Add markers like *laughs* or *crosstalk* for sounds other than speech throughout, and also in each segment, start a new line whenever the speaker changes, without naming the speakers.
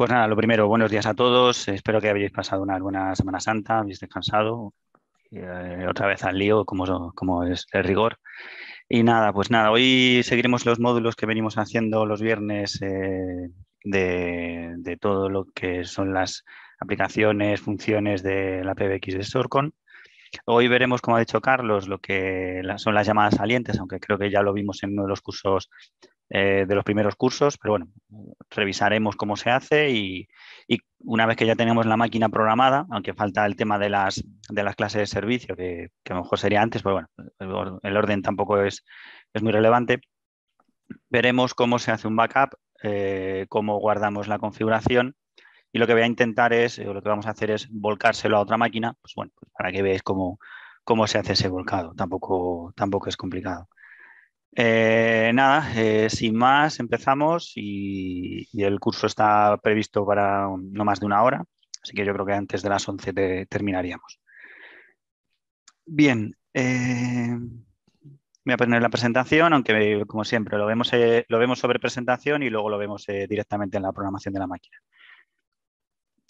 Pues nada, lo primero, buenos días a todos. Espero que habéis pasado una buena Semana Santa, habéis descansado. Eh, otra vez al lío, como, es el rigor. Y nada, pues nada, hoy seguiremos los módulos que venimos haciendo los viernes eh, de, de, todo lo que son las aplicaciones, funciones de la PBX de Sorcon. Hoy veremos, como ha dicho Carlos, lo que son las llamadas salientes, aunque creo que ya lo vimos en uno de los cursos eh, de los primeros cursos, pero bueno, revisaremos cómo se hace y, una vez que ya tenemos la máquina programada, aunque falta el tema de las, de las clases de servicio, que, a lo mejor sería antes, pero bueno, el orden tampoco es, muy relevante, veremos cómo se hace un backup, eh, cómo guardamos la configuración y lo que voy a intentar es, o lo que vamos a hacer es volcárselo a otra máquina, pues bueno, pues para que veáis cómo, cómo se hace ese volcado, tampoco, tampoco es complicado. Eh, nada, eh, sin más, empezamos y, el curso está previsto para no más de una hora, así que yo creo que antes de las 11 terminaríamos. Bien, eh, voy a poner la presentación, aunque como siempre lo vemos, lo vemos sobre presentación y luego lo vemos directamente en la programación de la máquina.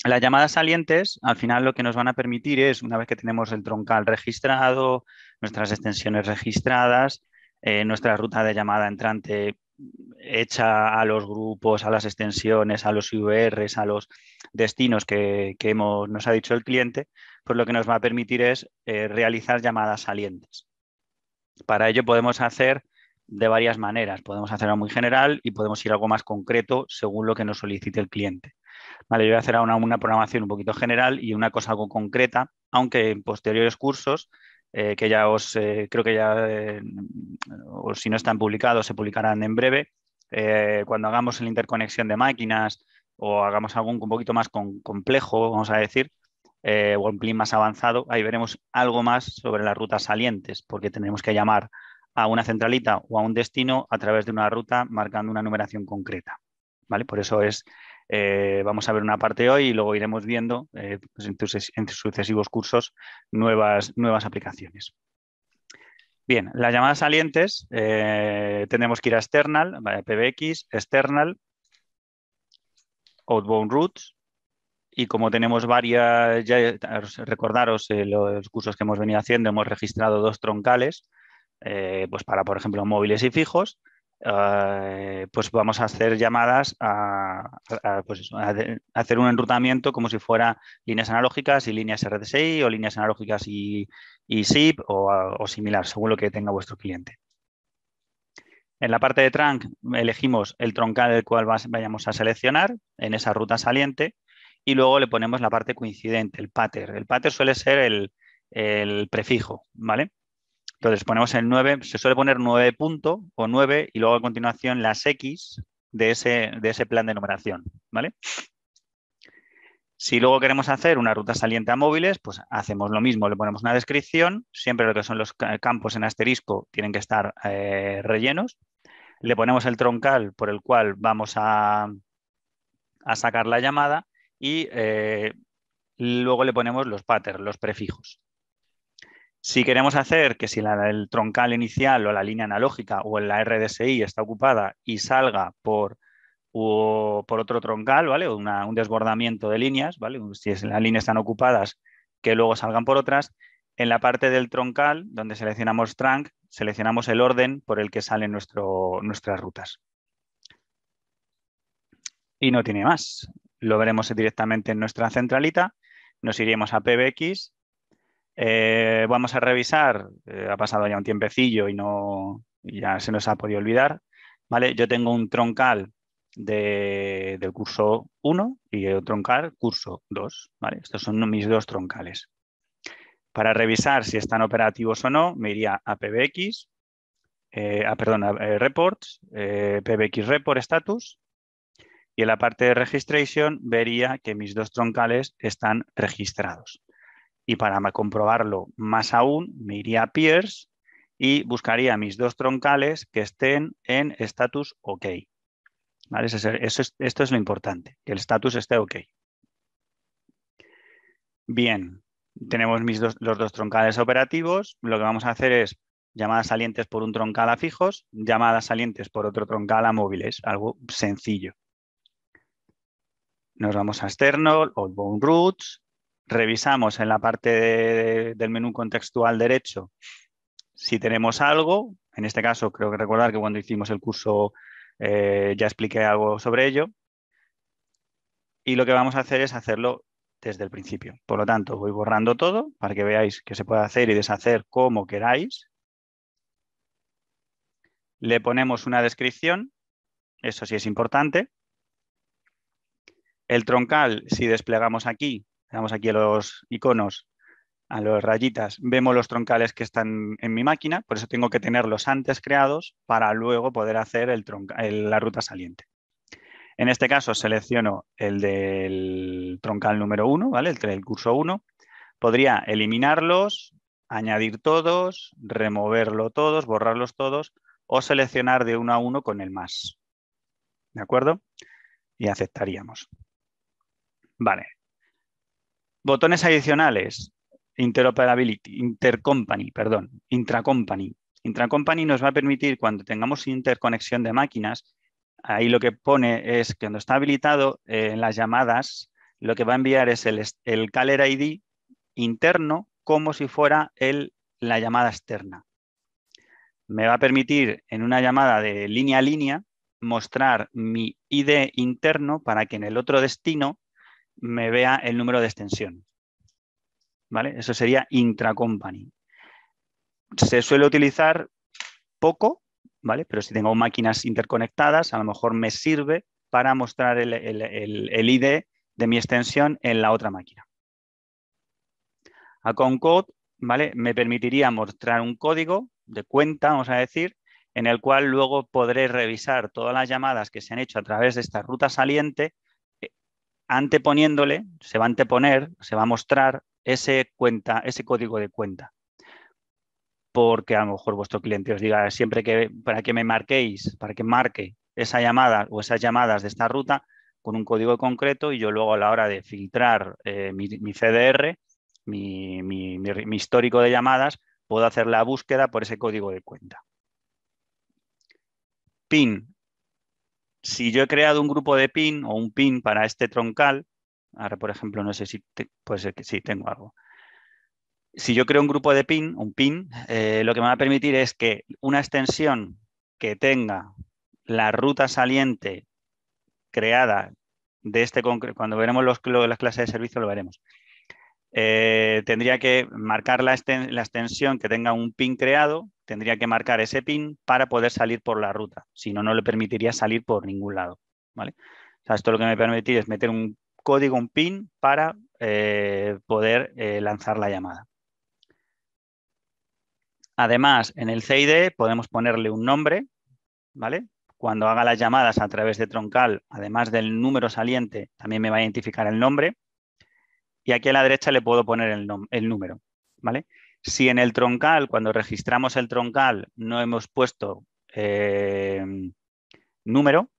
Las llamadas salientes, al final lo que nos van a permitir es, una vez que tenemos el troncal registrado, nuestras extensiones registradas, eh, nuestra ruta de llamada entrante hecha a los grupos, a las extensiones, a los IVRs, a los destinos que, hemos, nos ha dicho el cliente, pues lo que nos va a permitir es eh, realizar llamadas salientes. Para ello podemos hacer de varias maneras. Podemos hacerlo muy general y podemos ir algo más concreto según lo que nos solicite el cliente. Vale, yo voy a hacer una, una programación un poquito general y una cosa algo concreta, aunque en posteriores cursos eh, que ya os, eh, creo que ya, eh, o si no están publicados, se publicarán en breve. cuando hagamos la interconexión de máquinas o hagamos algún un poquito más complejo, vamos a decir, o un plin más avanzado, ahí veremos algo más sobre las rutas salientes, porque tenemos que llamar a una centralita o a un destino a través de una ruta marcando una numeración concreta. ¿Vale? Por eso es eh, vamos a ver una parte hoy y luego iremos viendo eh, pues en, sucesivos cursos nuevas, nuevas aplicaciones. Bien, las llamadas salientes eh, tenemos que ir a external, PBX, external, outbound routes, y como tenemos varias, ya recordaros los cursos que hemos venido haciendo, hemos registrado dos troncales, pues para, por ejemplo, móviles y fijos, eh, pues vamos a hacer llamadas a, pues hacer un enrutamiento como si fuera líneas analógicas y líneas RDSI o líneas analógicas y, SIP o, similar, según lo que tenga vuestro cliente. En la parte de trunk elegimos el troncal del cual vayamos a seleccionar en esa ruta saliente y luego le ponemos la parte coincidente, el pater. El pater suele ser el, el prefijo, ¿vale? Entonces ponemos el 9, se suele poner 9 punto o 9 y luego a continuación las X de ese, de ese plan de numeración, ¿vale? Si luego queremos hacer una ruta saliente a móviles, pues hacemos lo mismo, le ponemos una descripción, siempre lo que son los campos en asterisco tienen que estar eh, rellenos, le ponemos el troncal por el cual vamos a, sacar la llamada y eh, luego le ponemos los patterns, los prefijos. Si queremos hacer que si el troncal inicial o la línea analógica o la RDSI está ocupada y salga por, por otro troncal, ¿vale? un desbordamiento de líneas, ¿vale? Si las líneas están ocupadas, que luego salgan por otras. En la parte del troncal, donde seleccionamos trunk, seleccionamos el orden por el que salen nuestro, nuestras rutas. Y no tiene más. Lo veremos directamente en nuestra centralita. Nos iríamos a PBX eh, vamos a revisar, eh, ha pasado ya un tiempecillo y no ya se nos ha podido olvidar. ¿vale? Yo tengo un troncal del curso 1 y otro troncal curso 2. ¿vale? Estos son mis dos troncales. Para revisar si están operativos o no, me iría a PBX, eh, a, ah, perdón, a, Reports, PBX Report Status, y en la parte de Registration vería que mis dos troncales están registrados. Y para comprobarlo más aún, me iría a Peers y buscaría mis dos troncales que estén en status OK. esto es lo importante, que el status esté OK. Bien, tenemos mis los dos troncales operativos. Lo que vamos a hacer es llamadas salientes por un troncal a fijos, llamadas salientes por otro troncal a móviles, algo sencillo. Nos vamos a external, outbound routes, revisamos en la parte del menú contextual derecho si tenemos algo. En este caso, creo que recordar que cuando hicimos el curso eh, ya expliqué algo sobre ello. Y lo que vamos a hacer es hacerlo desde el principio. Por lo tanto, voy borrando todo para que veáis que se puede hacer y deshacer como queráis. Le ponemos una descripción, eso sí es importante. El troncal, si desplegamos aquí, le damos aquí a los iconos, a los rayitas, vemos los troncales que están en mi máquina, por eso tengo que tenerlos antes creados para luego poder hacer el la ruta saliente. En este caso selecciono el del troncal número 1, ¿vale? el del curso 1. Podría eliminarlos, añadir todos, removerlo todos, borrarlos todos o seleccionar de uno a uno con el más. ¿De acuerdo? Y aceptaríamos. Vale, Botones adicionales, interoperability, intercompany, perdón, intracompany. Intracompany nos va a permitir cuando tengamos interconexión de máquinas, ahí lo que pone es que cuando está habilitado en eh, las llamadas, lo que va a enviar es el, el caller ID interno como si fuera el, la llamada externa. Me va a permitir en una llamada de línea a línea mostrar mi ID interno para que en el otro destino me vea el número de extensión. ¿Vale? Eso sería intracompany. Se suele utilizar poco, ¿vale? Pero si tengo máquinas interconectadas, a lo mejor me sirve para mostrar el, el, ID de mi extensión en la otra máquina. A Concode, ¿vale? Me permitiría mostrar un código de cuenta, vamos a decir, en el cual luego podré revisar todas las llamadas que se han hecho a través de esta ruta saliente anteponiéndole, se va a anteponer, se va a mostrar ese, cuenta, ese código de cuenta. Porque a lo mejor vuestro cliente os diga siempre que para que me marquéis, para que marque esa llamada o esas llamadas de esta ruta con un código concreto y yo luego a la hora de filtrar eh, mi, CDR, mi, mi histórico de llamadas, puedo hacer la búsqueda por ese código de cuenta. PIN si yo he creado un grupo de pin o un pin para este troncal, ahora por ejemplo no sé si puede ser que sí, tengo algo. Si yo creo un grupo de pin, un pin, eh, lo que me va a permitir es que una extensión que tenga la ruta saliente creada de este concreto, cuando veremos los, las clases de servicio lo veremos, eh, tendría que marcar la, extensión que tenga un pin creado, tendría que marcar ese pin para poder salir por la ruta, si no, no le permitiría salir por ningún lado. ¿vale? esto lo que me permitiría es meter un código, un pin, para eh, poder eh, lanzar la llamada. Además, en el CID podemos ponerle un nombre, ¿vale? Cuando haga las llamadas a través de troncal, además del número saliente, también me va a identificar el nombre y aquí a la derecha le puedo poner el, número. ¿vale? Si en el troncal, cuando registramos el troncal, no hemos puesto eh, número,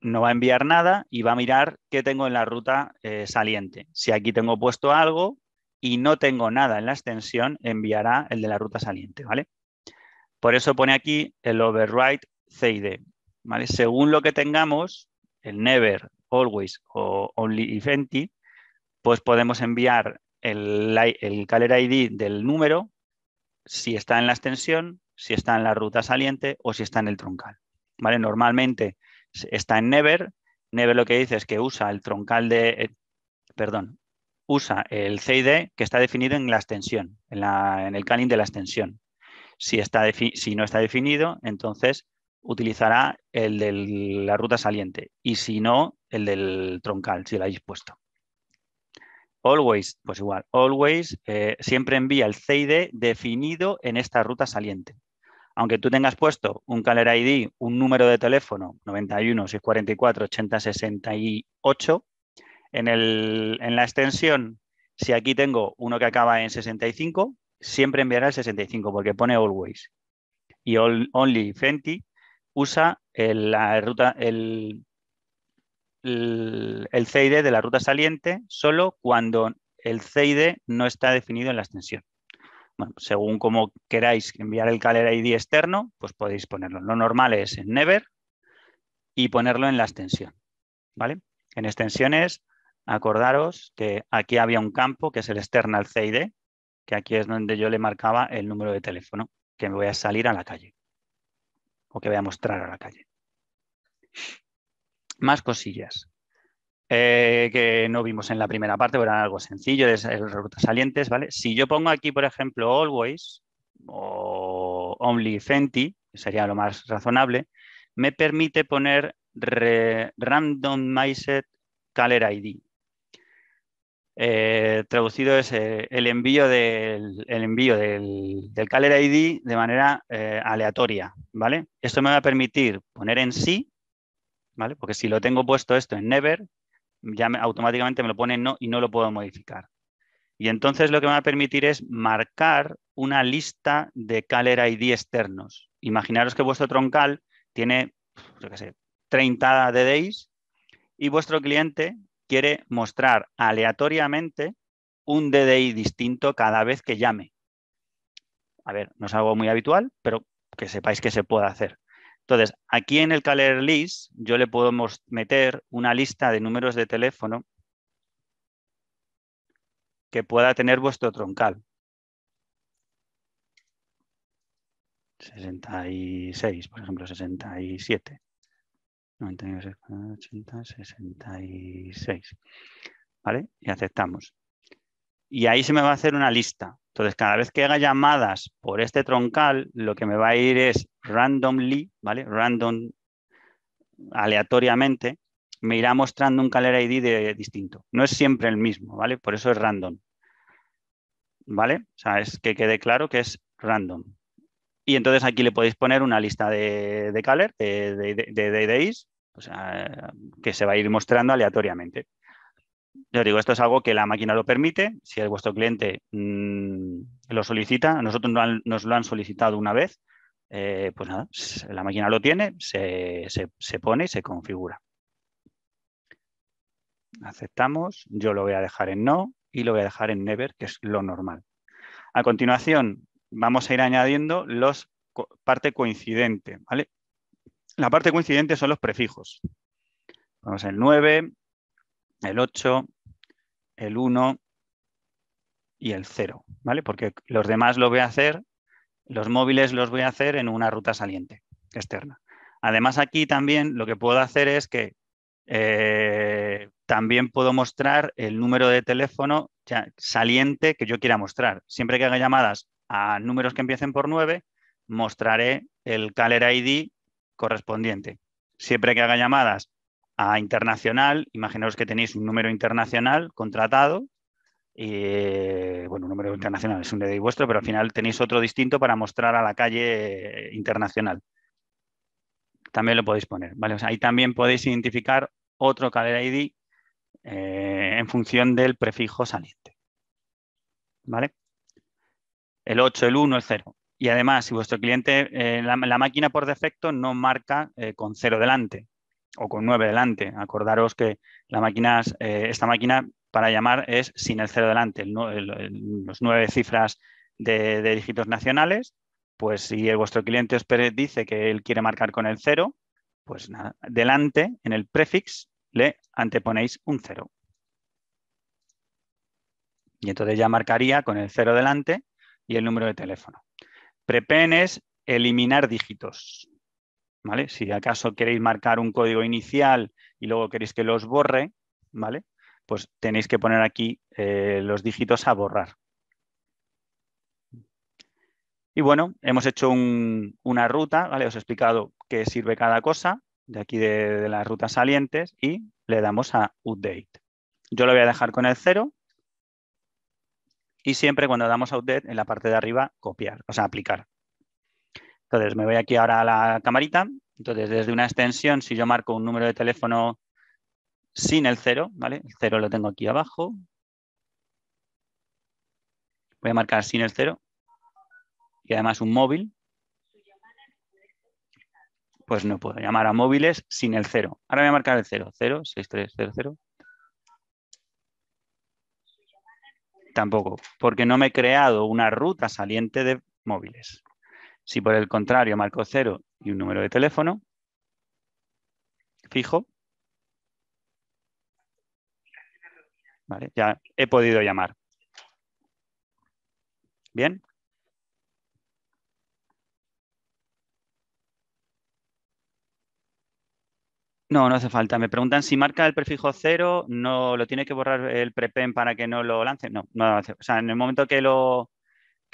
no va a enviar nada y va a mirar qué tengo en la ruta eh, saliente. Si aquí tengo puesto algo y no tengo nada en la extensión, enviará el de la ruta saliente. ¿vale? Por eso pone aquí el override CID. ¿vale? Según lo que tengamos, el never, always o only if empty, pues podemos enviar el, el ID del número si está en la extensión, si está en la ruta saliente o si está en el troncal. ¿vale? Normalmente está en Never. Never lo que dice es que usa el troncal de, eh, perdón, usa el CID que está definido en la extensión, en, el calling de la extensión. Si, está si no está definido, entonces utilizará el de la ruta saliente y si no, el del troncal, si lo habéis puesto. Always, pues igual, always eh, siempre envía el CID definido en esta ruta saliente. Aunque tú tengas puesto un Caller ID, un número de teléfono 91 644 8068, en, el, en la extensión, si aquí tengo uno que acaba en 65, siempre enviará el 65 porque pone always. Y only 20 usa la ruta, el, el, CID de la ruta saliente solo cuando el CID no está definido en la extensión. Bueno, según como queráis enviar el caller ID externo, pues podéis ponerlo. Lo normal es en never y ponerlo en la extensión. ¿vale? En extensiones, acordaros que aquí había un campo que es el external CID, que aquí es donde yo le marcaba el número de teléfono, que me voy a salir a la calle o que voy a mostrar a la calle. Más cosillas eh, que no vimos en la primera parte, pero eran algo sencillo, de esas rutas salientes, ¿vale? Si yo pongo aquí, por ejemplo, Always o Only Fenty, que sería lo más razonable, me permite poner random Randomized Caller ID. Eh, traducido es eh, el envío del, el envío del, del Caller ID de manera aleatoria, ¿vale? Esto me va a permitir poner en sí porque si lo tengo puesto esto en never, ya automáticamente me lo pone no y no lo puedo modificar. Y entonces lo que me va a permitir es marcar una lista de caller ID externos. Imaginaros que vuestro troncal tiene, yo qué sé, 30 DDIs y vuestro cliente quiere mostrar aleatoriamente un DDI distinto cada vez que llame. A ver, no es algo muy habitual, pero que sepáis que se puede hacer. Entonces, aquí en el Caller List yo le puedo meter una lista de números de teléfono que pueda tener vuestro troncal. 66, por ejemplo, 67. 99, 80, 66. ¿Vale? Y aceptamos. Y ahí se me va a hacer una lista. Entonces, cada vez que haga llamadas por este troncal, lo que me va a ir es randomly, ¿vale? Random, aleatoriamente, me irá mostrando un caller ID distinto. No es siempre el mismo, ¿vale? Por eso es random. ¿Vale? O sea, es que quede claro que es random. Y entonces aquí le podéis poner una lista de, de de, de, que se va a ir mostrando aleatoriamente. Yo digo, esto es algo que la máquina lo permite. Si el, vuestro cliente mm, lo solicita, a nosotros nos lo han solicitado una vez, eh, pues nada, la máquina lo tiene, se, pone y se configura. Aceptamos, yo lo voy a dejar en no y lo voy a dejar en never, que es lo normal. A continuación, vamos a ir añadiendo los parte coincidente, ¿vale? La parte coincidente son los prefijos. Vamos en 9, el 8, el 1 y el 0, ¿vale? Porque los demás lo voy a hacer, los móviles los voy a hacer en una ruta saliente externa. Además, aquí también lo que puedo hacer es que eh, también puedo mostrar el número de teléfono saliente que yo quiera mostrar. Siempre que haga llamadas a números que empiecen por 9, mostraré el caller ID correspondiente. Siempre que haga llamadas a internacional, imaginaos que tenéis un número internacional contratado, y bueno, un número internacional es un DDI vuestro, pero al final tenéis otro distinto para mostrar a la calle internacional. También lo podéis poner, ¿vale? ahí también podéis identificar otro cadera ID eh, en función del prefijo saliente, ¿vale? El 8, el 1, el 0. Y además, si vuestro cliente, eh, la, la, máquina por defecto no marca eh, con 0 delante, o con 9 delante. Acordaros que eh, esta máquina para llamar es sin el cero delante, los nueve cifras de, dígitos nacionales. Pues si vuestro cliente os dice que él quiere marcar con el cero, pues delante en el prefix le anteponéis un cero. Y entonces ya marcaría con el cero delante y el número de teléfono. Prepen es eliminar dígitos. ¿vale? Si acaso queréis marcar un código inicial y luego queréis que los borre, ¿vale? Pues tenéis que poner aquí eh, los dígitos a borrar. Y bueno, hemos hecho una ruta, Os he explicado qué sirve cada cosa, de aquí de, las rutas salientes, y le damos a Update. Yo lo voy a dejar con el cero y siempre cuando damos a Update, en la parte de arriba, copiar, o sea, aplicar. Entonces me voy aquí ahora a la camarita. Entonces desde una extensión, si yo marco un número de teléfono sin el cero, ¿vale? El cero lo tengo aquí abajo. Voy a marcar sin el cero. Y además un móvil. Pues no puedo llamar a móviles sin el cero. Ahora voy a marcar el cero. 0, 6, 3, 0, 0. Tampoco, porque no me he creado una ruta saliente de móviles. Si por el contrario marco cero y un número de teléfono fijo, vale, ya he podido llamar. Bien. No, no hace falta. Me preguntan si marca el prefijo cero, no lo tiene que borrar el prepen para que no lo lance. No, no hace, o sea, en el momento que lo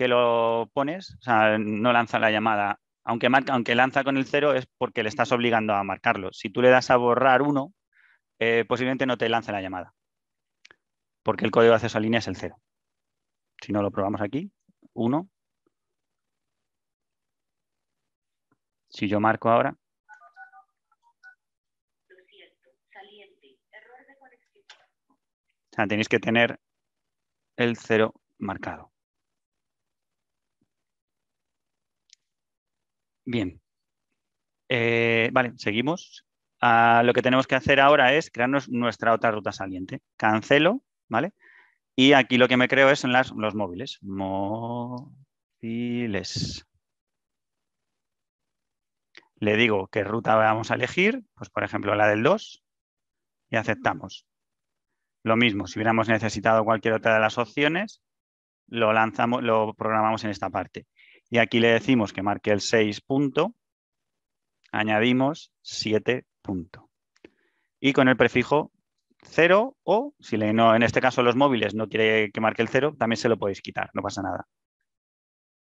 que lo pones, o sea, no lanza la llamada. Aunque, marca, aunque lanza con el cero es porque le estás obligando a marcarlo. Si tú le das a borrar uno, eh, posiblemente no te lanza la llamada. Porque el código de acceso a línea es el cero. Si no lo probamos aquí, uno. Si yo marco ahora, O sea, tenéis que tener el cero marcado. Bien. Eh, vale, seguimos. Ah, lo que tenemos que hacer ahora es crearnos nuestra otra ruta saliente. Cancelo, ¿vale? Y aquí lo que me creo es en los móviles. Móviles. Le digo qué ruta vamos a elegir, pues por ejemplo la del 2, y aceptamos. Lo mismo, si hubiéramos necesitado cualquier otra de las opciones, lo lanzamos, lo programamos en esta parte. Y aquí le decimos que marque el 6 punto, añadimos 7 punto. Y con el prefijo 0 o, si le, no, en este caso los móviles no quiere que marque el 0, también se lo podéis quitar, no pasa nada.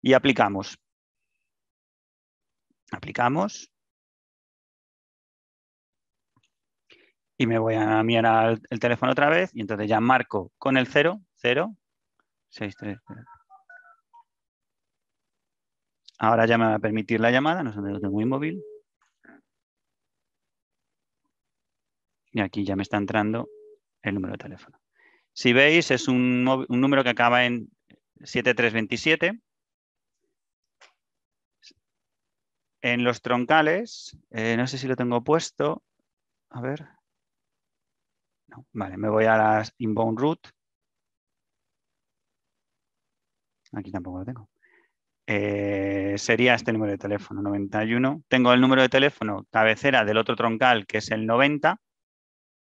Y aplicamos. Aplicamos. Y me voy a mirar el teléfono otra vez y entonces ya marco con el 0, 0, 6, 3, 0. Ahora ya me va a permitir la llamada, no sé dónde lo tengo muy móvil. Y aquí ya me está entrando el número de teléfono. Si veis, es un, número que acaba en 7327. En los troncales, eh, no sé si lo tengo puesto. A ver. vale, me voy a las inbound route. Aquí tampoco lo tengo. Eh, sería este número de teléfono, 91. Tengo el número de teléfono cabecera del otro troncal, que es el 90,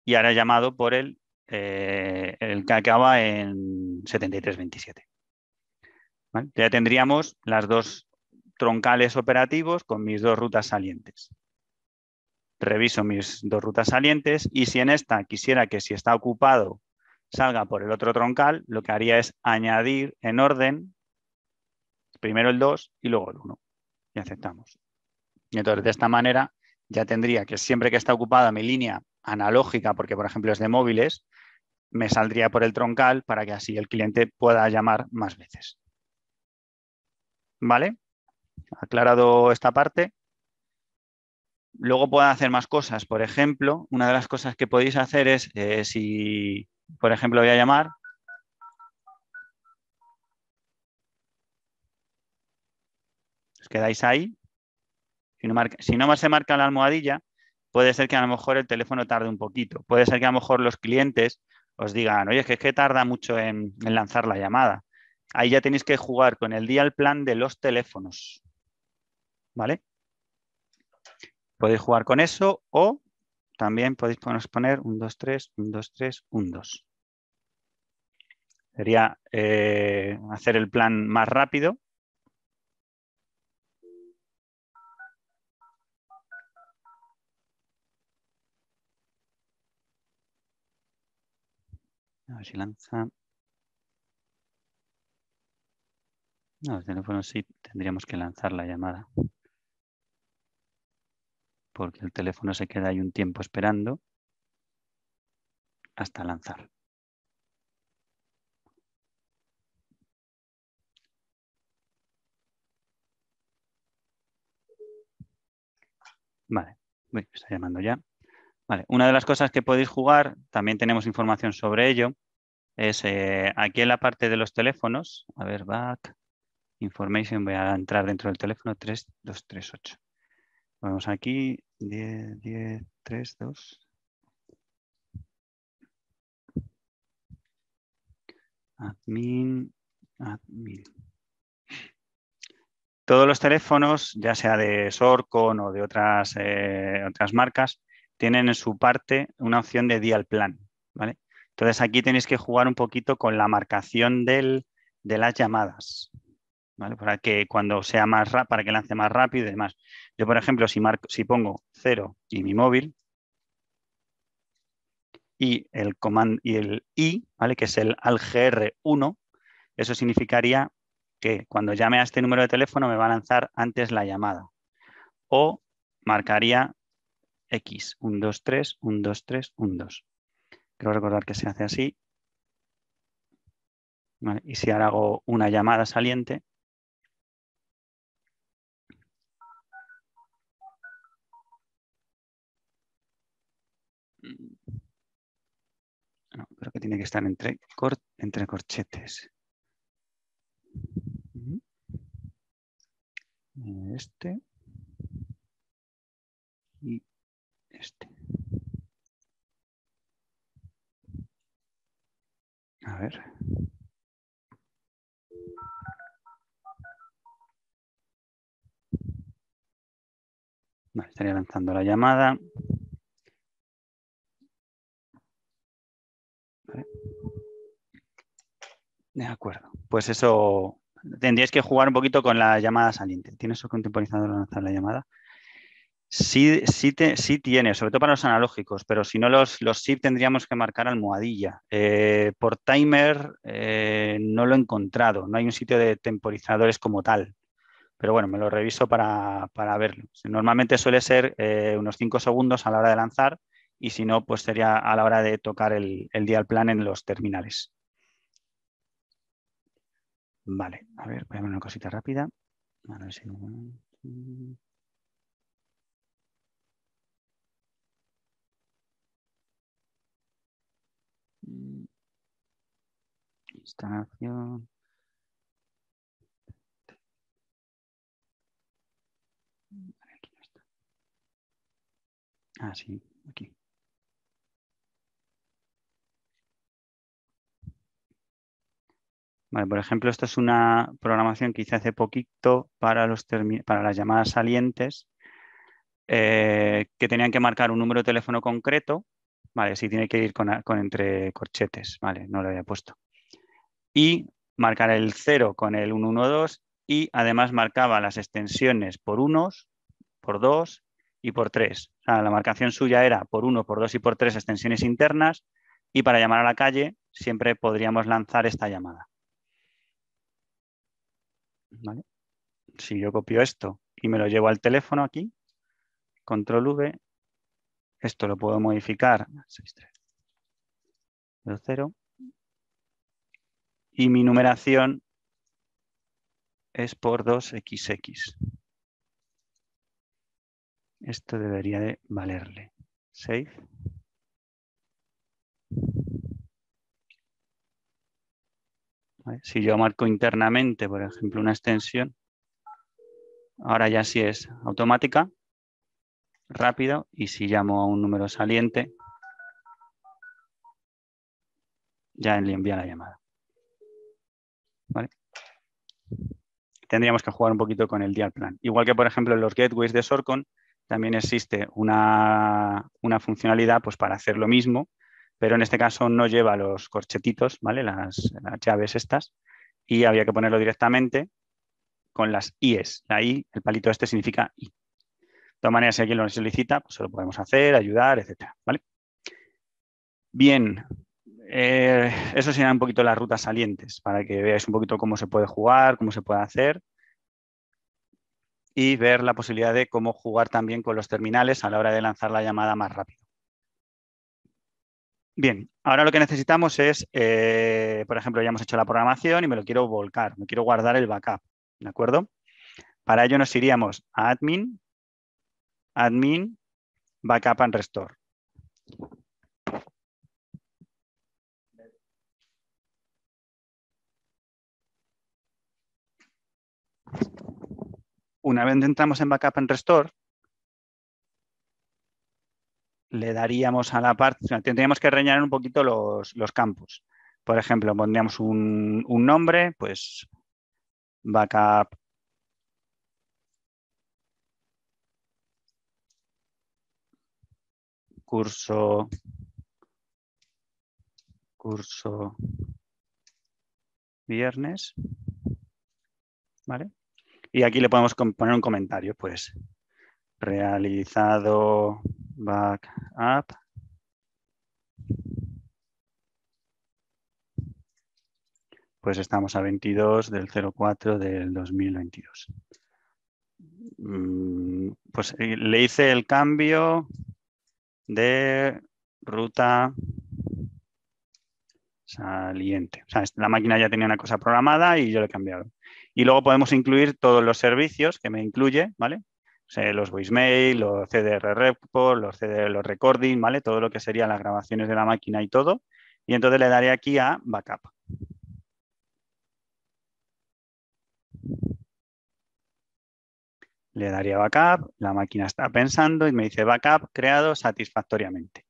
y ahora llamado por el, eh, el que acaba en 7327. Ya tendríamos las dos troncales operativos con mis dos rutas salientes. Reviso mis dos rutas salientes y si en esta quisiera que si está ocupado salga por el otro troncal, lo que haría es añadir en orden primero el 2 y luego el 1. Y aceptamos. Y entonces de esta manera ya tendría que siempre que está ocupada mi línea analógica, porque por ejemplo es de móviles, me saldría por el troncal para que así el cliente pueda llamar más veces. ¿Vale? Aclarado esta parte. Luego puedo hacer más cosas. Por ejemplo, una de las cosas que podéis hacer es eh, si, por ejemplo, voy a llamar quedáis ahí. Si no, más se marca la almohadilla, puede ser que a lo mejor el teléfono tarde un poquito. Puede ser que a lo mejor los clientes os digan, oye, es que, tarda mucho en, lanzar la llamada. Ahí ya tenéis que jugar con el día al plan de los teléfonos. ¿Vale? Podéis jugar con eso o también podéis poner un 2, 3, un 2, 3, un 2. Sería eh, hacer el plan más rápido A ver si lanza. No, el teléfono sí tendríamos que lanzar la llamada. Porque el teléfono se queda ahí un tiempo esperando hasta lanzar. Vale, está llamando ya una de las cosas que podéis jugar, también tenemos información sobre ello, es eh, aquí en la parte de los teléfonos, a ver, back, information, voy a entrar dentro del teléfono 3238. Vamos aquí, 10, 10, 3, 2. Admin, admin. Todos los teléfonos, ya sea de Sorcon o de otras eh, marcas, tienen en su parte una opción de dial plan, ¿vale? Entonces aquí tenéis que jugar un poquito con la marcación de las llamadas, ¿vale? Para que cuando sea más para que lance más rápido y demás. Yo, por ejemplo, si, si pongo 0 y mi móvil y el y el i, ¿vale? Que es el algr1, eso significaría que cuando llame a este número de teléfono me va a lanzar antes la llamada. O marcaría X, 1, 2, 3, 1, 2, 3, 1, 2. Creo recordar que se hace así. y si ahora hago una llamada saliente, creo que tiene que estar entre, cor entre corchetes. Este. este. A ver. Vale, estaría lanzando la llamada. Vale. De acuerdo. Pues eso, tendríais que jugar un poquito con la llamada saliente. ¿Tienes un ¿Temporizador para lanzar la llamada? Sí, sí, tiene, sobre todo para los analógicos, pero si no los, los SIP tendríamos que marcar almohadilla. Eh, por timer eh, no lo he encontrado, no hay un sitio de temporizadores como tal, pero bueno, me lo reviso para, verlo. Normalmente suele ser eh, unos 5 segundos a la hora de lanzar y si no, pues sería a la hora de tocar el, el dial plan en los terminales. Vale, a ver, voy una cosita rápida. A ver si... Mm, Aquí Ah, sí, aquí. Vale, por ejemplo, esto es una programación que hice hace poquito para, los para las llamadas salientes eh, que tenían que marcar un número de teléfono concreto. Vale, sí tiene que ir con, con entre corchetes. Vale, no lo había puesto y marcar el 0 con el 112 y además marcaba las extensiones por unos, por 2 y por 3. la marcación suya era por uno, por dos y por tres extensiones internas y para llamar a la calle siempre podríamos lanzar esta llamada. Si yo copio esto y me lo llevo al teléfono aquí, control V, esto lo puedo modificar, 6, y mi numeración es por 2xx. Esto debería de valerle. Save. Si yo marco internamente, por ejemplo, una extensión, ahora ya sí es automática, rápido, y si llamo a un número saliente, ya le envía la llamada. Tendríamos que jugar un poquito con el dial plan. Igual que, por ejemplo, en los gateways de Sorcon, también existe una, una funcionalidad pues, para hacer lo mismo, pero en este caso no lleva los corchetitos, ¿vale? Las, las, llaves estas, y había que ponerlo directamente con las IES. La I, el palito este significa I. De todas maneras, si alguien lo solicita, pues se lo podemos hacer, ayudar, etcétera, ¿vale? Bien, eh, eso serían un poquito las rutas salientes para que veáis un poquito cómo se puede jugar, cómo se puede hacer y ver la posibilidad de cómo jugar también con los terminales a la hora de lanzar la llamada más rápido. Bien, ahora lo que necesitamos es, eh, por ejemplo, ya hemos hecho la programación y me lo quiero volcar, me quiero guardar el backup, ¿de acuerdo? Para ello nos iríamos a admin, admin, backup and restore. Una vez entramos en Backup en Restore, le daríamos a la parte, tendríamos que rellenar un poquito los, los campos. Por ejemplo, pondríamos un, un, nombre, pues backup. Curso, curso viernes, ¿vale? Y aquí le podemos poner un comentario, pues realizado backup. Pues estamos a 22 del 04 del 2022. Mm, pues eh, le hice el cambio de ruta saliente. O sea, la máquina ya tenía una cosa programada y yo le he cambiado. Y luego podemos incluir todos los servicios que me incluye, ¿vale? los voicemail, los CDR report, los CDR, los recording, ¿vale? Todo lo que serían las grabaciones de la máquina y todo. Y entonces le daré aquí a backup. Le daría backup, la máquina está pensando y me dice backup creado satisfactoriamente.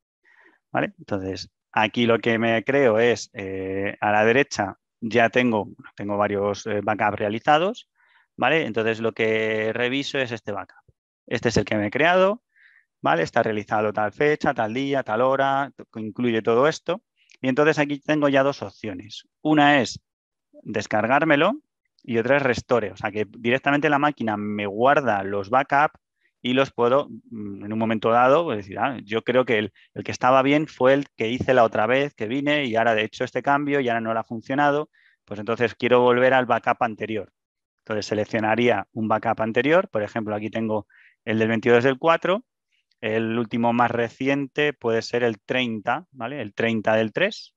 ¿Vale? Entonces, aquí lo que me creo es eh, a la derecha ya tengo, tengo varios eh, backups realizados, ¿vale? Entonces lo que reviso es este backup. Este es el que me he creado, ¿vale? Está realizado tal fecha, tal día, tal hora, incluye todo esto. Y entonces aquí tengo ya dos opciones. Una es descargármelo y otra es restore. O sea que directamente la máquina me guarda los backups y los puedo, mm, en un momento dado, pues, decir, ah, yo creo que el, que estaba bien fue el que hice la otra vez, que vine y ahora de hecho este cambio y ahora no le ha funcionado, pues entonces quiero volver al backup anterior. Entonces seleccionaría un backup anterior, por ejemplo, aquí tengo el del 22 del 4, el último más reciente puede ser el 30, ¿vale? El 30 del 3.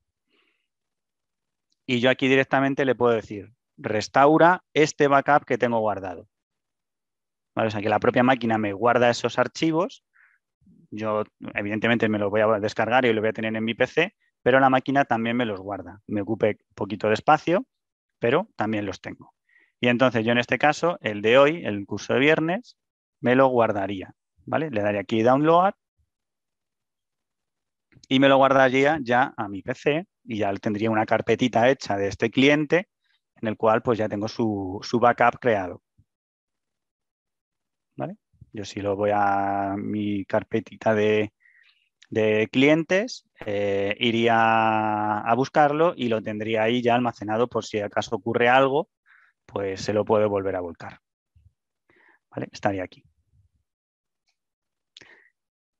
Y yo aquí directamente le puedo decir, restaura este backup que tengo guardado. O sea, que la propia máquina me guarda esos archivos, yo evidentemente me los voy a descargar y lo voy a tener en mi PC, pero la máquina también me los guarda, me ocupe un poquito de espacio, pero también los tengo. Y entonces yo en este caso, el de hoy, el curso de viernes, me lo guardaría, ¿vale? Le daría aquí download y me lo guardaría ya a mi PC y ya tendría una carpetita hecha de este cliente en el cual pues ya tengo su, su backup creado. Yo si lo voy a mi carpetita de, clientes, eh, iría a buscarlo y lo tendría ahí ya almacenado por si acaso ocurre algo, pues se lo puedo volver a volcar. Estaría aquí.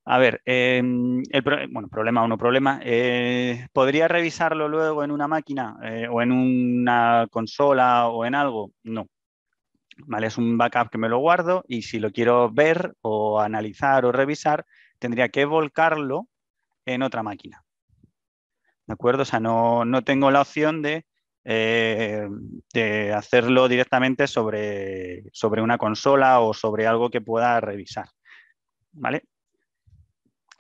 A ver, em, el bueno, problema o no problema. Eh, ¿Podría revisarlo luego en una máquina eh, o en una consola o en algo? No, es un backup que me lo guardo y si lo quiero ver o analizar o revisar, tendría que volcarlo en otra máquina. ¿De acuerdo? O sea, no, tengo la opción de, eh, de hacerlo directamente sobre, sobre, una consola o sobre algo que pueda revisar. ¿Vale?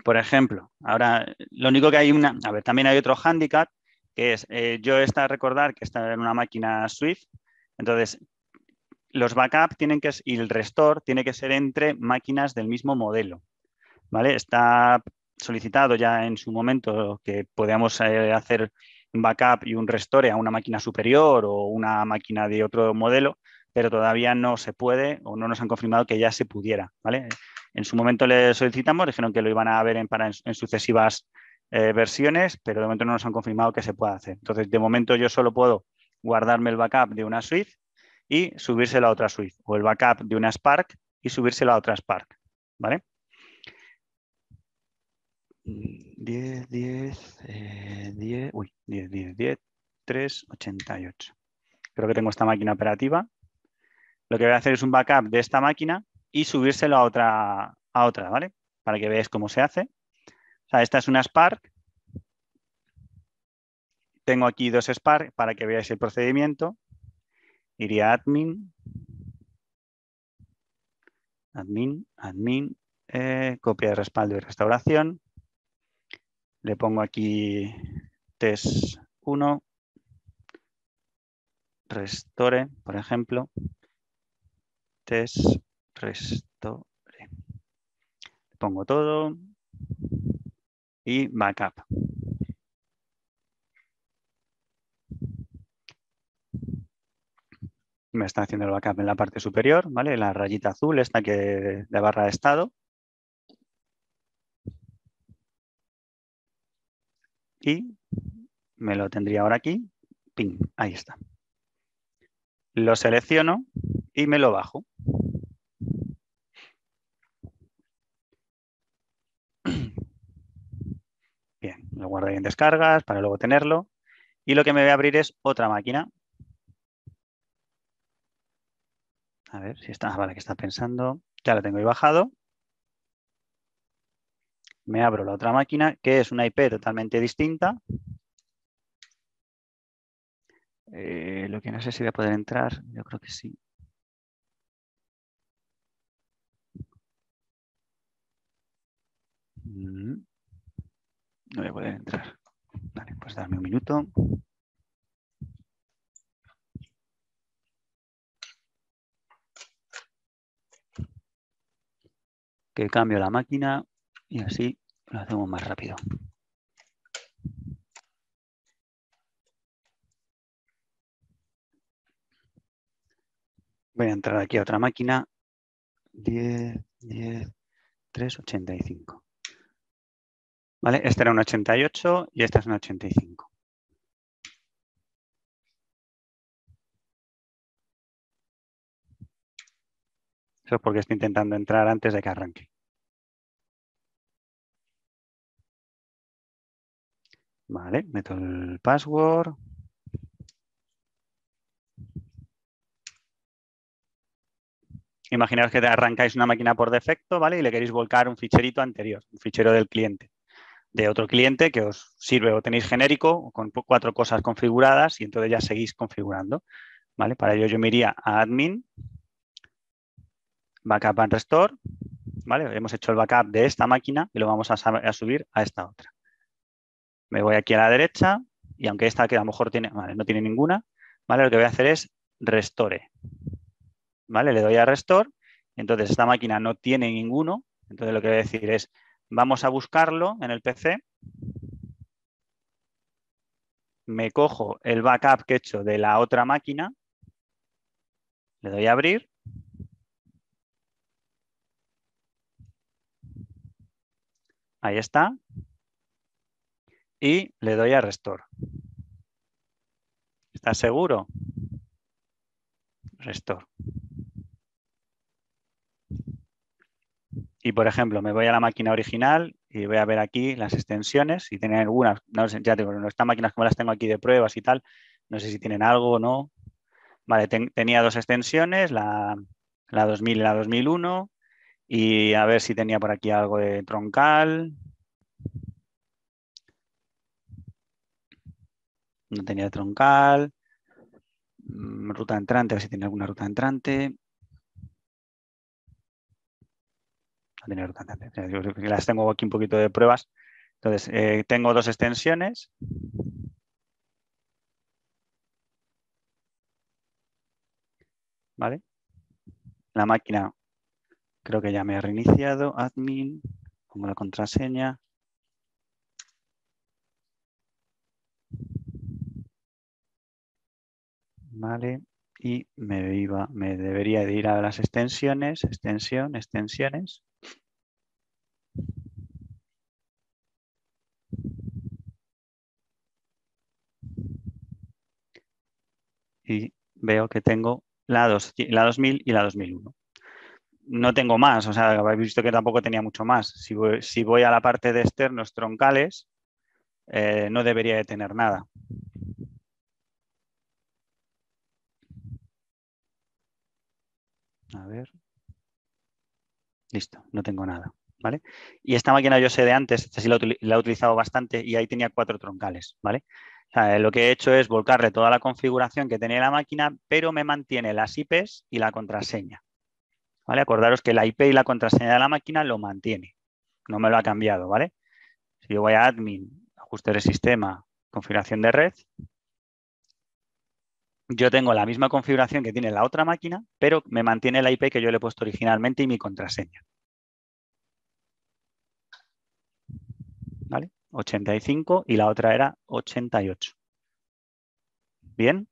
Por ejemplo, ahora lo único que hay una. A ver, también hay otro handicap que es: eh, yo está recordar que está en una máquina Swift, entonces los backups tienen que y el restore tiene que ser entre máquinas del mismo modelo. ¿vale? Está solicitado ya en su momento que podamos eh, hacer un backup y un restore a una máquina superior o una máquina de otro modelo, pero todavía no se puede o no nos han confirmado que ya se pudiera. ¿vale? En su momento le solicitamos, dijeron que lo iban a ver en, para, en sucesivas eh, versiones, pero de momento no nos han confirmado que se pueda hacer. Entonces, de momento yo solo puedo guardarme el backup de una suite y subírselo a otra Swift, o el backup de una Spark y subírselo a otra Spark. ¿Vale? 10, 10, 10, uy, 10, 10, 10, 3, 88. Creo que tengo esta máquina operativa. Lo que voy a hacer es un backup de esta máquina y subírselo a otra, a otra, ¿vale? Para que veáis cómo se hace. O sea, esta es una Spark. Tengo aquí dos Spark para que veáis el procedimiento iría admin, admin, admin, eh, copia de respaldo y restauración. Le pongo aquí test 1, restore, por ejemplo, test restore. Le pongo todo y backup. me está haciendo el backup en la parte superior, ¿vale? La rayita azul, esta que de barra de estado. Y me lo tendría ahora aquí, pin ahí está. Lo selecciono y me lo bajo. Bien, lo ahí en descargas para luego tenerlo. Y lo que me voy a abrir es otra máquina, A ver si está. Ah, vale, que está pensando. Ya la tengo ahí bajado. Me abro la otra máquina, que es una IP totalmente distinta. Eh, lo que no sé si voy a poder entrar, yo creo que sí. Mm. No voy a poder entrar. Vale, pues darme un minuto. que cambio la máquina y así lo hacemos más rápido. Voy a entrar aquí a otra máquina. 10, 10, 3, 85. ¿Vale? era un 88 y esta es un 85. porque estoy intentando entrar antes de que arranque. Vale, meto el password. Imaginaos que te arrancáis una máquina por defecto, ¿vale? Y le queréis volcar un ficherito anterior, un fichero del cliente, de otro cliente que os sirve o tenéis genérico con cuatro cosas configuradas y entonces ya seguís configurando, ¿vale? Para ello yo me iría a admin, backup and restore, ¿vale? Hemos hecho el backup de esta máquina y lo vamos a, subir a esta otra. Me voy aquí a la derecha y aunque esta que a lo mejor tiene, no tiene ninguna, ¿vale? Lo que voy a hacer es restore, ¿vale? Le doy a restore, entonces esta máquina no tiene ninguno, entonces lo que voy a decir es, vamos a buscarlo en el PC, me cojo el backup que he hecho de la otra máquina, le doy a abrir Ahí está. Y le doy a Restore. ¿Estás seguro? Restore. Y por ejemplo, me voy a la máquina original y voy a ver aquí las extensiones. Si tienen algunas, no sé, ya tengo, estas máquinas como las tengo aquí de pruebas y tal, no sé si tienen algo o no. Vale, tenía dos extensiones, la, la 2000 y la 2001. Y a ver si tenía por aquí algo de troncal. No tenía troncal. Mm, ruta entrante, a ver si tiene alguna ruta entrante. No tenía ruta entrante. Las tengo aquí un poquito de pruebas. Entonces, eh, tengo dos extensiones. ¿Vale? La máquina Creo que ya me he reiniciado. Admin, pongo la contraseña. Vale, y me, iba, me debería de ir a las extensiones, extensión, extensiones. Y veo que tengo la, la 2000 y la 2001 no tengo más, o sea, habéis visto que tampoco tenía mucho más. Si voy, a la parte de externos troncales, eh, no debería de tener nada. A ver. Listo, no tengo nada. ¿Vale? Y esta máquina yo sé de antes, esta sí la, he utilizado bastante y ahí tenía cuatro troncales, ¿vale? Eh, lo que he hecho es volcarle toda la configuración que tenía la máquina, pero me mantiene las IPs y la contraseña, ¿vale? Acordaros que la IP y la contraseña de la máquina lo mantiene, no me lo ha cambiado, ¿vale? Si yo voy a admin, ajuste de sistema, configuración de red, yo tengo la misma configuración que tiene la otra máquina, pero me mantiene la IP que yo le he puesto originalmente y mi contraseña. ¿Vale? 85 y la otra era 88. ¿Bien?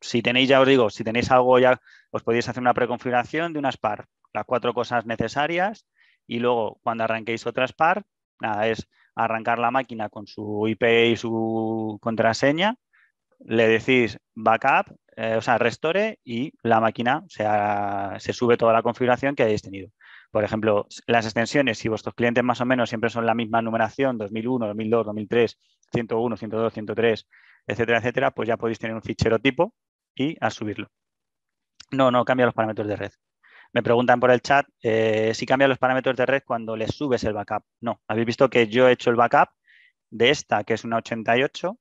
Si tenéis, ya os digo, si tenéis algo ya, os podéis hacer una preconfiguración de unas par, las cuatro cosas necesarias, y luego cuando arranquéis otras par, nada, es arrancar la máquina con su IP y su contraseña, le decís backup, eh, o sea, restore y la máquina se, se sube toda la configuración que hayáis tenido. Por ejemplo, las extensiones, si vuestros clientes más o menos siempre son la misma numeración, 2001, 2002, 2003, 101, 102, 103, etcétera, etcétera, pues ya podéis tener un fichero tipo y a subirlo. No, no cambia los parámetros de red. Me preguntan por el chat eh, si cambia los parámetros de red cuando le subes el backup. No, habéis visto que yo he hecho el backup de esta, que es una 88,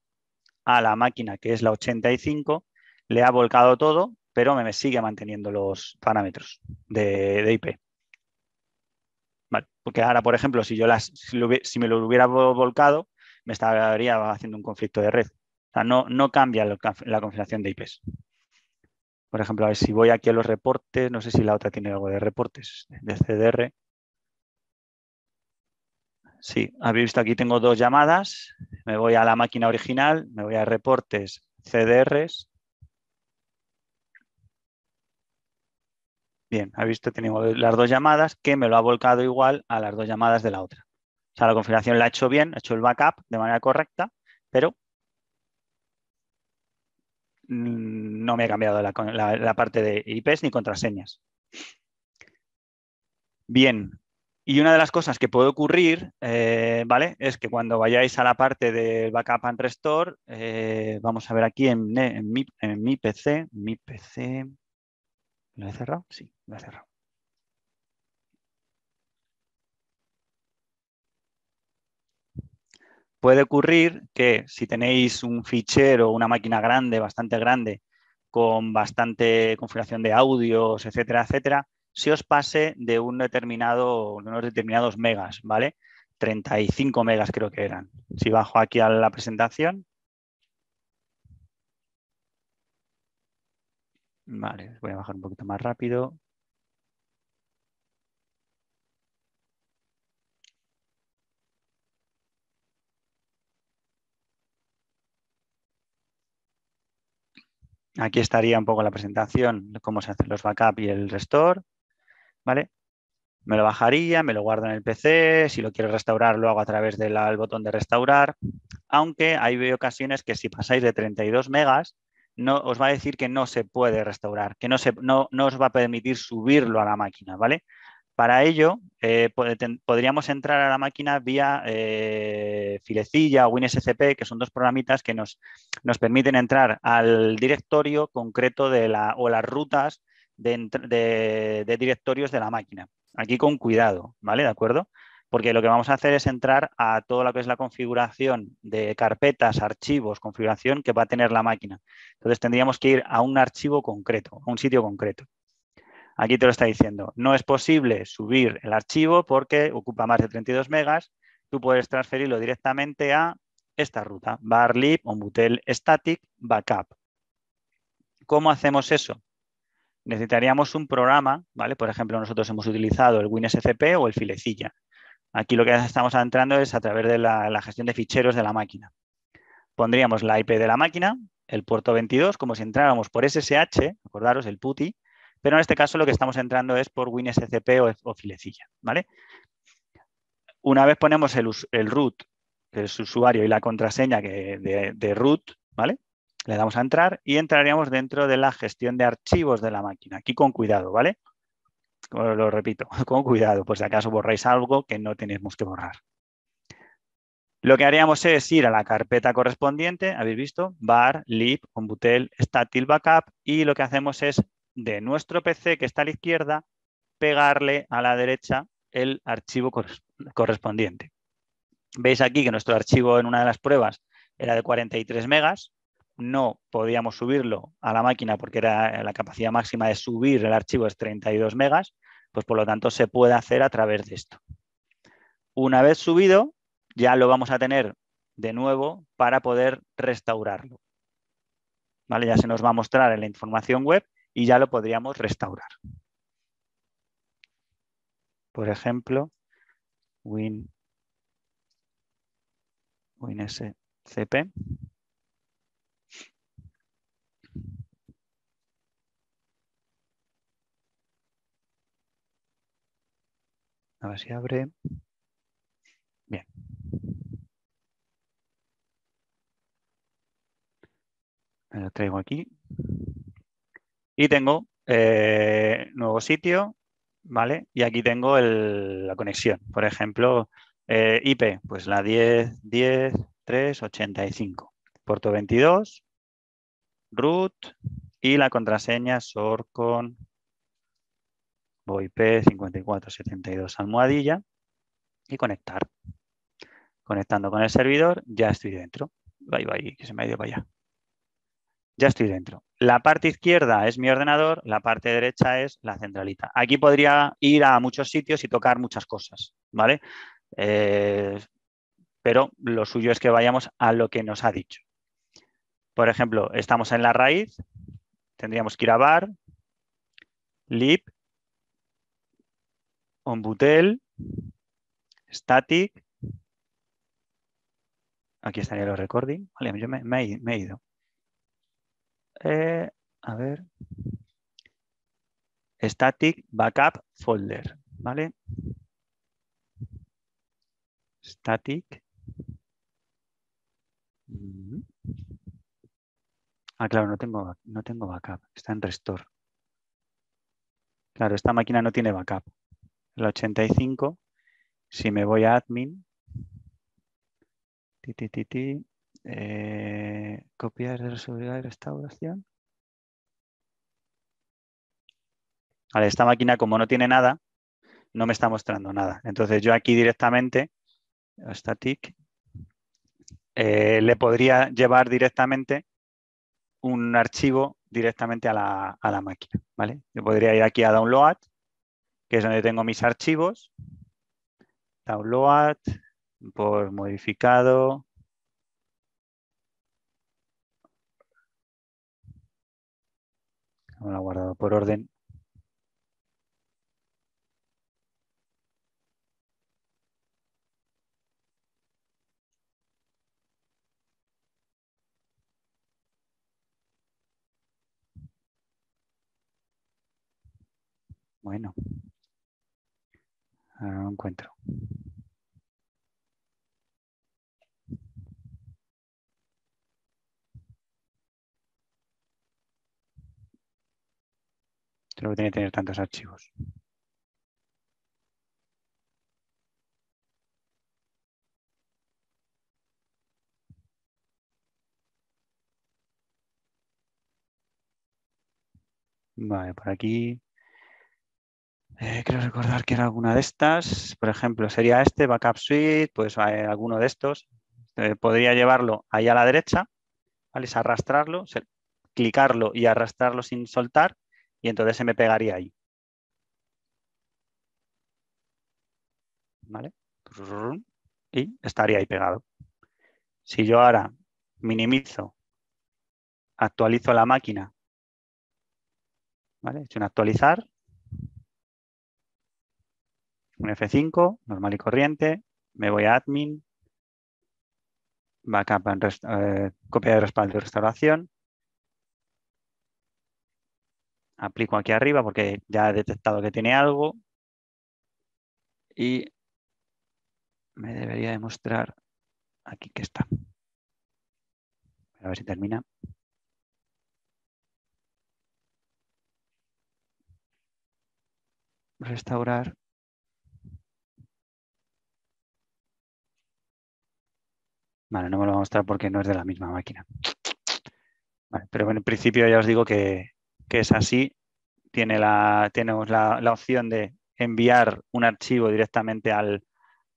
a la máquina, que es la 85, le ha volcado todo, pero me sigue manteniendo los parámetros de, IP. porque ahora, por ejemplo, si yo las, si, si me lo hubiera volcado, me estaría haciendo un conflicto de red no, no cambia la configuración de IPs. Por ejemplo, a ver si voy aquí a los reportes, no sé si la otra tiene algo de reportes, de CDR. Sí, habéis visto aquí tengo dos llamadas, me voy a la máquina original, me voy a reportes, CDRs. Bien, ha visto, tenemos las dos llamadas que me lo ha volcado igual a las dos llamadas de la otra. O sea, la configuración la ha hecho bien, ha hecho el backup de manera correcta, pero no me ha cambiado la, parte de IPs ni contraseñas. Bien, y una de las cosas que puede ocurrir, eh, ¿vale? Es que cuando vayáis a la parte del backup and restore, eh, vamos a ver aquí en, mi, en mi, PC, mi PC, ¿lo he cerrado? Sí, lo he cerrado. puede ocurrir que si tenéis un fichero, una máquina grande, bastante grande, con bastante configuración de audios, etcétera, etcétera, si os pase de un determinado, unos determinados megas, ¿vale? 35 megas creo que eran. Si bajo aquí a la presentación. Vale, voy a bajar un poquito más rápido. Aquí estaría un poco la presentación, de cómo se hacen los backup y el restore. ¿vale? Me lo bajaría, me lo guardo en el PC, si lo quiero restaurar lo hago a través del botón de restaurar, aunque hay veo ocasiones que si pasáis de 32 megas, no, os va a decir que no se puede restaurar, que no, se, no os va a permitir subirlo a la máquina, ¿vale? Para ello, eh, podríamos entrar a la máquina vía eh, Filecilla o WinSCP, que son dos programitas que nos, nos permiten entrar al directorio concreto de la, o las rutas de, de, directorios de la máquina. Aquí con cuidado, ¿vale? ¿De acuerdo? Porque lo que vamos a hacer es entrar a todo lo que es la configuración de carpetas, archivos, configuración que va a tener la máquina. Entonces tendríamos que ir a un archivo concreto, a un sitio concreto. Aquí te lo está diciendo, no es posible subir el archivo porque ocupa más de 32 megas, tú puedes transferirlo directamente a esta ruta, barlib Mutel static backup. ¿Cómo hacemos eso? Necesitaríamos un programa, ¿vale? Por ejemplo, nosotros hemos utilizado el WinSCP o el filecilla. Aquí lo que estamos entrando es a través de la, la gestión de ficheros de la máquina. Pondríamos la IP de la máquina, el puerto 22, como si entráramos por SSH, acordaros, el PuTTY, pero en este caso lo que estamos entrando es por WinSCP o, filecilla, ¿vale? Una vez ponemos el, root, el usuario y la contraseña de, root, ¿vale? Le damos a entrar y entraríamos dentro de la gestión de archivos de la máquina. Aquí con cuidado, ¿vale? lo repito, *laughs* con cuidado, por si acaso borráis algo que no tenemos que borrar. Lo que haríamos es ir a la carpeta correspondiente, habéis visto, bar, lib, combutel, statil, backup, y lo que hacemos es de nuestro PC que está a la izquierda, pegarle a la derecha el archivo correspondiente. Veis aquí que nuestro archivo en una de las pruebas era de 43 megas, no podíamos subirlo a la máquina porque era la capacidad máxima de subir el archivo es 32 megas, pues por lo tanto se puede hacer a través de esto. Una vez subido, ya lo vamos a tener de nuevo para poder restaurarlo. ¿Vale? Ya se nos va a mostrar en la información web y ya lo podríamos restaurar. Por ejemplo, win, win A ver si abre. Bien. Me lo traigo aquí. Y tengo eh, nuevo sitio, ¿vale? Y aquí tengo la conexión. Por ejemplo, eh, IP, pues la 10, 10, 3, 85. Puerto 22, root y la contraseña sorcon voip 5472 almohadilla y conectar. Conectando con el servidor, ya estoy dentro. Bye, bye, que se me ha ido para allá. Ya estoy dentro la parte izquierda es mi ordenador, la parte derecha es la centralita. Aquí podría ir a muchos sitios y tocar muchas cosas, ¿vale? Eh, pero lo suyo es que vayamos a lo que nos ha dicho. Por ejemplo, estamos en la raíz, tendríamos que ir a bar, lib, onbutel, static, aquí estaría el recording, vale, yo me he ido. Eh, a ver, static backup folder, ¿vale? Static. Mm. Ah, claro, no tengo, no tengo backup, está en restore. Claro, esta máquina no tiene backup. El 85, si me voy a admin, ti, eh, copiar de seguridad y restauración. Vale, esta máquina como no tiene nada, no me está mostrando nada. Entonces yo aquí directamente, static, eh, le podría llevar directamente un archivo directamente a la, a la máquina. ¿vale? Yo podría ir aquí a download, que es donde tengo mis archivos. Download, por modificado, no guardado por orden. Bueno, ahora encuentro. Creo que tiene que tener tantos archivos. Vale, por aquí. Eh, quiero creo recordar que era alguna de estas. Por ejemplo, sería este, Backup Suite, pues eh, alguno de estos. Eh, podría llevarlo ahí a la derecha, ¿vale? Es arrastrarlo, clicarlo y arrastrarlo sin soltar y entonces se me pegaría ahí. ¿Vale? Y estaría ahí pegado. Si yo ahora minimizo, actualizo la máquina, ¿vale? Hecho un actualizar, un F5, normal y corriente, me voy a admin, backup, eh, copia de respaldo y restauración, aplico aquí arriba porque ya he detectado que tiene algo y me debería demostrar aquí que está. A ver si termina. Restaurar. Vale, no me lo va a mostrar porque no es de la misma máquina. pero en principio ya os digo que, que es así, tiene la, tenemos la, opción de enviar un archivo directamente a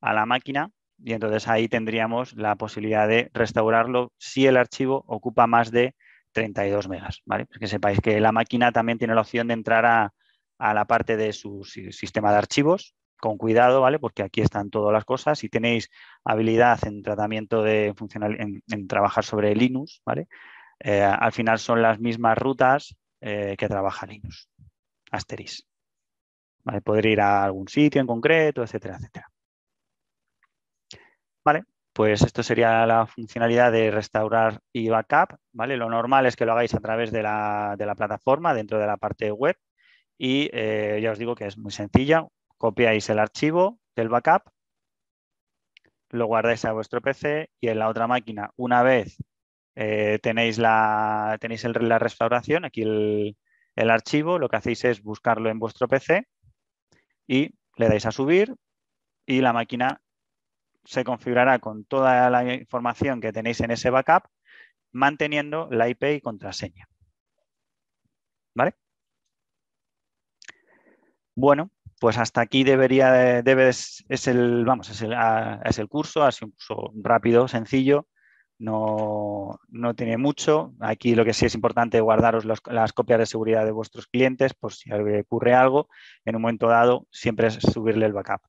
la máquina y entonces ahí tendríamos la posibilidad de restaurarlo si el archivo ocupa más de 32 megas. ¿vale? Pues que sepáis que la máquina también tiene la opción de entrar a, la parte de su sistema de archivos con cuidado, ¿vale? Porque aquí están todas las cosas. Si tenéis habilidad en tratamiento de en, trabajar sobre Linux, ¿vale? Eh, al final son las mismas rutas, eh, que trabaja Linux. Asteris. ¿Vale? Poder ir a algún sitio en concreto, etcétera, etcétera. Vale, pues esto sería la funcionalidad de restaurar y backup. ¿vale? Lo normal es que lo hagáis a través de la, de la plataforma, dentro de la parte web. Y eh, ya os digo que es muy sencilla. Copiáis el archivo del backup, lo guardáis a vuestro PC y en la otra máquina, una vez eh, tenéis, la, tenéis la restauración, aquí el, archivo, lo que hacéis es buscarlo en vuestro PC y le dais a subir y la máquina se configurará con toda la información que tenéis en ese backup, manteniendo la IP y contraseña. Bueno, pues hasta aquí debería, es, el, vamos, es el, ah, es el curso, ha sido un curso rápido, sencillo no, tiene mucho. Aquí lo que sí es importante es guardaros las copias de seguridad de vuestros clientes por si ocurre algo. En un momento dado, siempre es subirle el backup.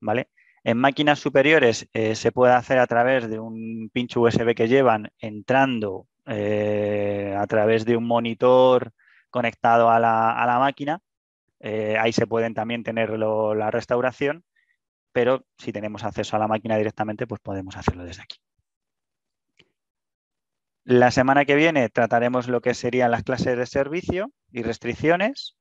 ¿vale? En máquinas superiores eh, se puede hacer a través de un pincho USB que llevan entrando eh, a través de un monitor conectado a la, máquina. Eh, ahí se pueden también tener la restauración, pero si tenemos acceso a la máquina directamente, pues podemos hacerlo desde aquí. La semana que viene trataremos lo que serían las clases de servicio y restricciones.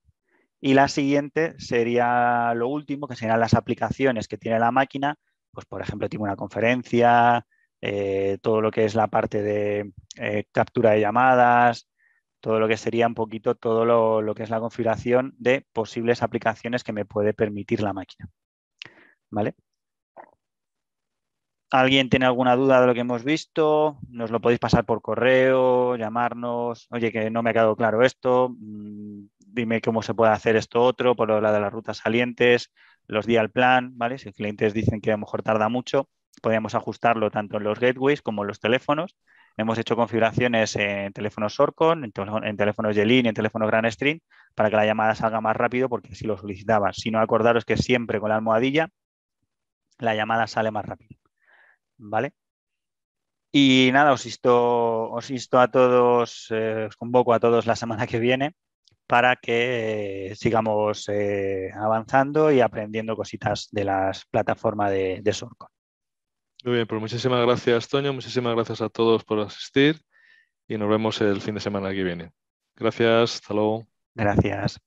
Y la siguiente sería lo último, que serían las aplicaciones que tiene la máquina. Pues, por ejemplo, tiene una conferencia, eh, todo lo que es la parte de eh, captura de llamadas, todo lo que sería un poquito todo lo, lo, que es la configuración de posibles aplicaciones que me puede permitir la máquina. ¿Vale? alguien tiene alguna duda de lo que hemos visto, nos lo podéis pasar por correo, llamarnos, oye, que no me ha quedado claro esto, mm, dime cómo se puede hacer esto otro, por lo de las rutas salientes, los días al plan, ¿vale? Si clientes dicen que a lo mejor tarda mucho, podemos ajustarlo tanto en los gateways como en los teléfonos. Hemos hecho configuraciones en teléfonos Sorcon, en, teléfonos Yelin y en teléfonos Grand Stream para que la llamada salga más rápido porque si lo solicitaban. Si no, acordaros que siempre con la almohadilla la llamada sale más rápido. ¿vale? Y nada, os insto, a todos, eh, os convoco a todos la semana que viene para que eh, sigamos eh, avanzando y aprendiendo cositas de las plataformas de, de Muy bien, pues muchísimas gracias, Toño. Muchísimas gracias a todos por asistir y nos vemos el fin de semana que viene. Gracias, hasta luego. Gracias.